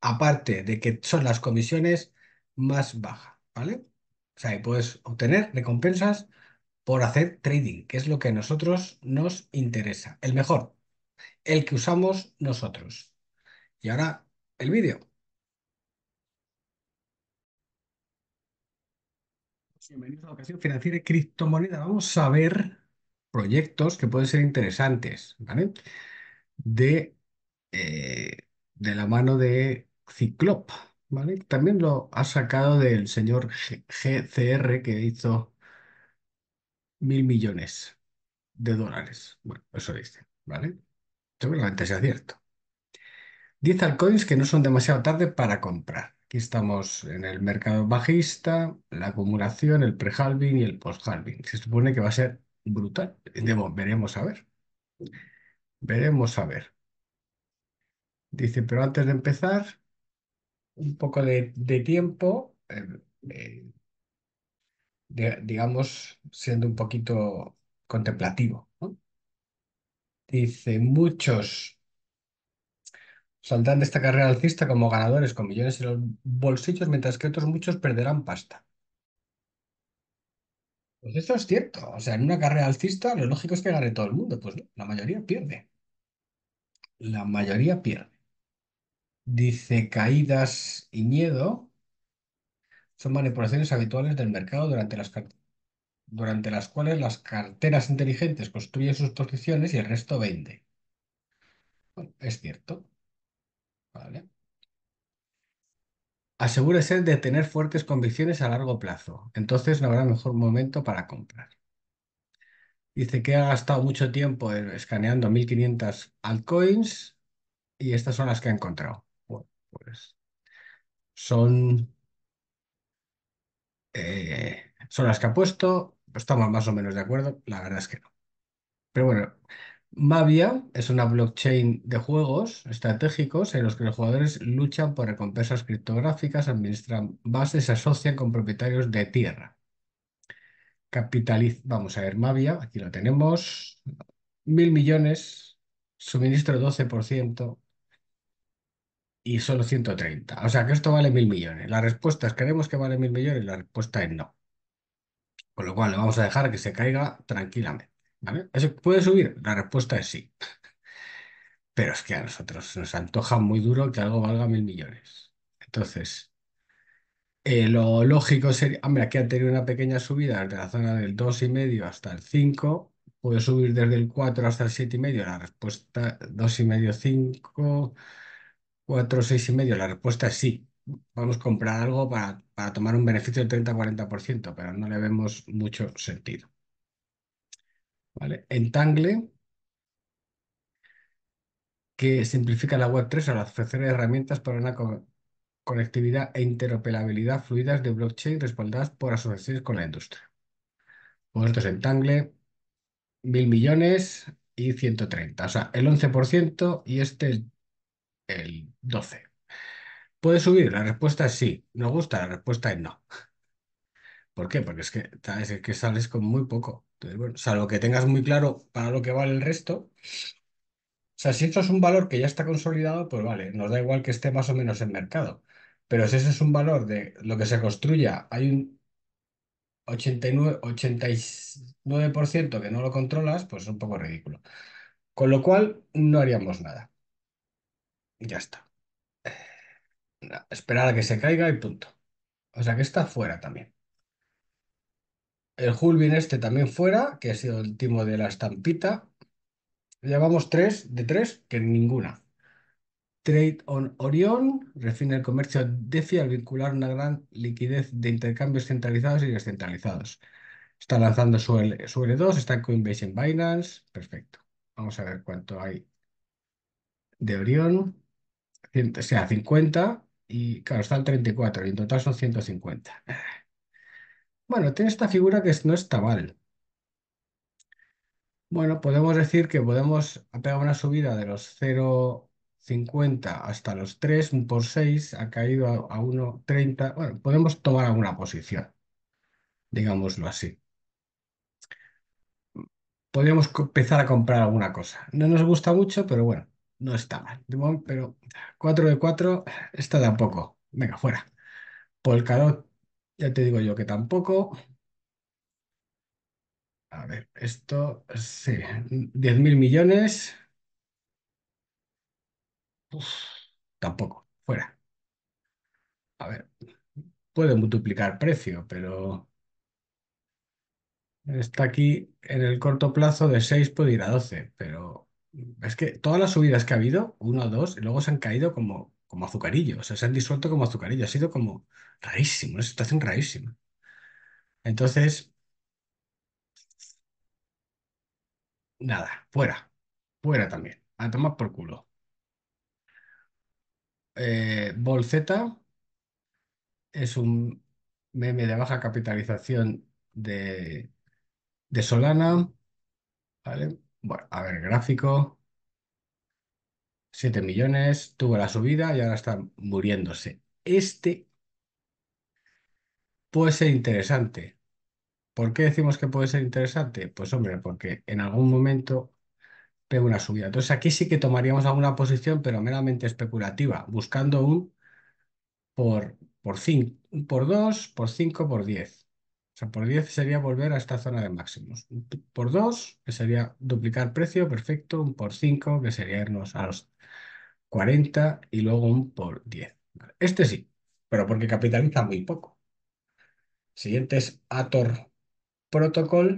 aparte de que son las comisiones más bajas, ¿vale? O sea, puedes obtener recompensas por hacer trading, que es lo que a nosotros nos interesa, el mejor, el que usamos nosotros. Y ahora el vídeo. Bienvenidos a la Ocasión Financiera de Criptomoneda. Vamos a ver proyectos que pueden ser interesantes, ¿vale? De, eh, de la mano de Ciclop, ¿vale? También lo ha sacado del señor GCR que hizo mil millones de dólares. Bueno, eso dice, ¿vale? Seguramente sea cierto. 10 altcoins que no son demasiado tarde para comprar. Aquí estamos en el mercado bajista, la acumulación, el pre-halving y el post-halving. Se supone que va a ser brutal. veremos a ver. Veremos a ver. Dice, pero antes de empezar, un poco de, tiempo, em, eh, digamos, siendo un poquito contemplativo, Dice, muchos saldrán de esta carrera alcista como ganadores con millones en los bolsillos, mientras que otros muchos perderán pasta. Pues eso es cierto. O sea, en una carrera alcista lo lógico es que gane todo el mundo. Pues no, la mayoría pierde. La mayoría pierde. Dice, caídas y miedo son manipulaciones habituales del mercado durante las, durante las cuales las carteras inteligentes construyen sus posiciones y el resto vende. es cierto, ¿vale? Asegúrese de tener fuertes convicciones a largo plazo. Entonces no habrá mejor momento para comprar. Dice que ha gastado mucho tiempo escaneando 1500 altcoins y estas son las que ha encontrado. Pues son, eh, son las que ha puesto, estamos más o menos de acuerdo, la verdad es que no. Pero bueno, Mavia es una blockchain de juegos estratégicos en los que los jugadores luchan por recompensas criptográficas, administran bases, se asocian con propietarios de tierra. Capitaliz, vamos a ver, Mavia, aquí lo tenemos, mil millones, suministro 12%, y solo 130. O sea que esto vale mil millones. La respuesta es queremos que vale mil millones, la respuesta es no. Con lo cual, le vamos a dejar que se caiga tranquilamente. ¿Eso puede subir? La respuesta es sí. Pero es que a nosotros nos antoja muy duro que algo valga mil millones. Entonces, eh, lo lógico sería, hombre, aquí ha tenido una pequeña subida desde la zona del 2,5 hasta el 5. Puede subir desde el 4 hasta el 7,5. La respuesta 2,5, 5. Cuatro, seis y medio. La respuesta es sí. Vamos a comprar algo para, tomar un beneficio del 30-40%, pero no le vemos mucho sentido. ¿Vale? Entangle, que simplifica la Web3 al ofrecer herramientas para una conectividad e interoperabilidad fluidas de blockchain respaldadas por asociaciones con la industria. Pues esto es Entangle, mil millones y 130. O sea, el 11% y este es el 12. ¿Puede subir? La respuesta es sí. ¿Nos gusta? La respuesta es no. ¿Por qué? Porque es que, que sales con muy poco. o sea lo que tengas muy claro para lo que vale el resto. O sea, si esto es un valor que ya está consolidado, pues vale, nos da igual que esté más o menos en mercado. Pero si ese es un valor de lo que se construya, hay un 89% que no lo controlas, pues es un poco ridículo. Con lo cual, no haríamos nada ya está. Eh, esperar a que se caiga y punto. O sea que está fuera también. El Hulbin este también fuera, que ha sido el timo de la estampita. Llevamos tres de tres, que ninguna. Trade on Orion refina el comercio DeFi al vincular una gran liquidez de intercambios centralizados y descentralizados. Está lanzando su, L, 2 está en Coinbase en Binance. Perfecto. Vamos a ver cuánto hay de Orión o sea, 50 y claro, está el 34 y en total son 150. Bueno, tiene esta figura que no está mal. Bueno, podemos decir que podemos pegar una subida de los 0,50 hasta los 3 por 6, ha caído a, 1,30. Bueno, podemos tomar alguna posición, digámoslo así. Podríamos empezar a comprar alguna cosa. No nos gusta mucho, pero bueno, no está mal. Pero 4 de 4, está tampoco. Venga, fuera. Polkadot, ya te digo yo que tampoco. A ver, esto, sí, 10 mil millones. Uf, tampoco, fuera. A ver, puede multiplicar precio, pero está aquí en el corto plazo de 6 puede ir a 12, pero es que todas las subidas que ha habido, uno o dos, y luego se han caído como, como azucarillos, o sea, se han disuelto como azucarillos. Ha sido como rarísimo, una situación rarísima. Entonces, nada, fuera, fuera también, a tomar por culo. Eh, Bolzeta es un meme de baja capitalización de, de Solana, ¿vale? Bueno, a ver, gráfico, 7 millones, tuvo la subida y ahora está muriéndose. Este puede ser interesante. ¿Por qué decimos que puede ser interesante? Pues hombre, porque en algún momento pega una subida. Entonces aquí sí que tomaríamos alguna posición, pero meramente especulativa, buscando un por, por, por 2, por 5, por 10 sea, por 10 sería volver a esta zona de máximos. Por 2, que sería duplicar precio, perfecto. Un por 5, que sería irnos a los 40 y luego un por 10. Este sí, pero porque capitaliza muy poco. Siguiente es Ator Protocol.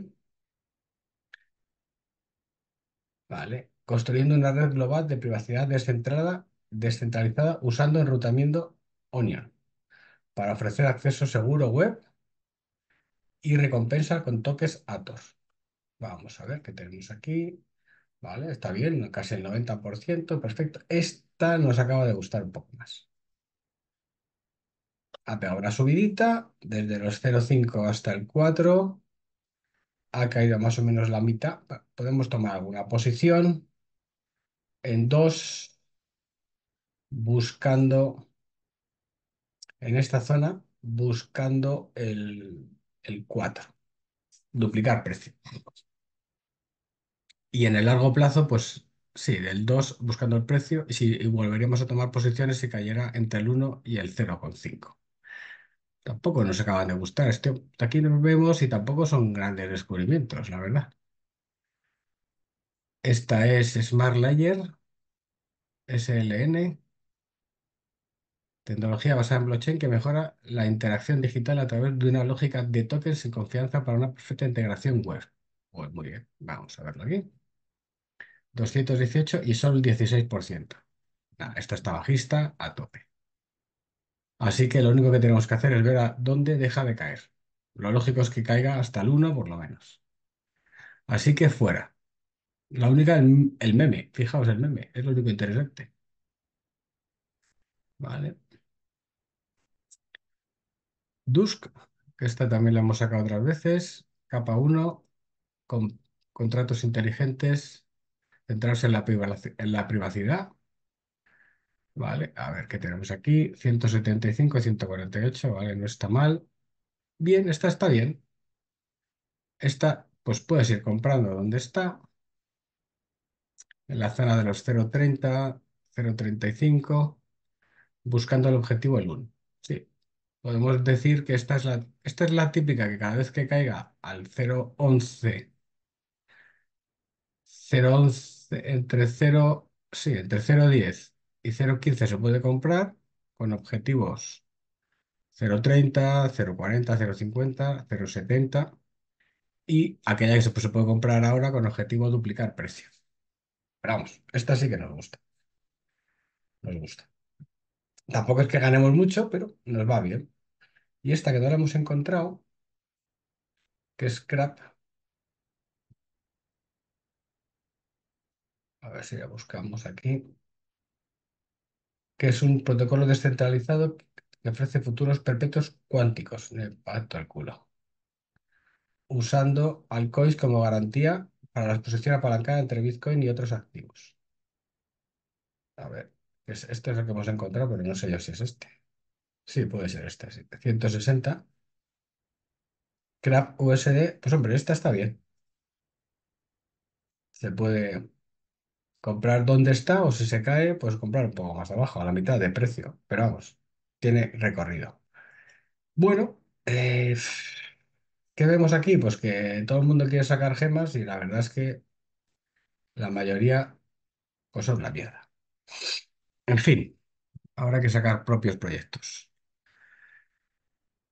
Vale. Construyendo una red global de privacidad descentrada, descentralizada usando enrutamiento Onion para ofrecer acceso seguro web y recompensa con toques Atos. Vamos a ver qué tenemos aquí. Vale, está bien, casi el 90%, perfecto. Esta nos acaba de gustar un poco más. Ha pegado una subidita, desde los 0,5 hasta el 4. Ha caído más o menos la mitad. Podemos tomar alguna posición en 2, buscando en esta zona, buscando el el 4. Duplicar precio. Y en el largo plazo, pues sí, del 2 buscando el precio y, si, volveríamos a tomar posiciones si cayera entre el 1 y el 0,5. Tampoco nos acaban de gustar. Este, aquí nos vemos y tampoco son grandes descubrimientos, la verdad. Esta es Smart Layer, SLN, Tecnología basada en blockchain que mejora la interacción digital a través de una lógica de tokens y confianza para una perfecta integración web. Pues muy bien, vamos a verlo aquí. 218 y solo el 16%. Nada, esto está bajista a tope. Así que lo único que tenemos que hacer es ver a dónde deja de caer. Lo lógico es que caiga hasta el 1 por lo menos. Así que fuera. La única, el meme. Fijaos el meme. Es lo único interesante. Vale. Dusk, que esta también la hemos sacado otras veces. Capa 1, con, contratos inteligentes, centrarse en la, en la privacidad. Vale, a ver qué tenemos aquí. 175, 148, vale, no está mal. Bien, esta está bien. Esta, pues puedes ir comprando donde está. En la zona de los 0.30, 0.35, buscando el objetivo el 1. Sí, Podemos decir que esta es la, esta es la típica que cada vez que caiga al 0,11, 0,11, entre 0, sí, entre 0,10 y 0,15 se puede comprar con objetivos 0,30, 0,40, 0,50, 0,70 y aquella que se, pues, se puede comprar ahora con objetivo duplicar precio. Pero vamos, esta sí que nos gusta. Nos gusta. Tampoco es que ganemos mucho, pero nos va bien. Y esta que ahora hemos encontrado, que es crap. A ver si la buscamos aquí. Que es un protocolo descentralizado que ofrece futuros perpetuos cuánticos. de pacto culo. Usando altcoins como garantía para la exposición apalancada entre Bitcoin y otros activos. A ver, esto es lo que hemos encontrado, pero no sé yo si es este. Sí, puede ser esta, 760. Crap USD. Pues hombre, esta está bien. Se puede comprar donde está o si se cae, pues comprar un poco más abajo, a la mitad de precio. Pero vamos, tiene recorrido. Bueno, eh, ¿qué vemos aquí? Pues que todo el mundo quiere sacar gemas y la verdad es que la mayoría pues son la mierda. En fin, habrá que sacar propios proyectos.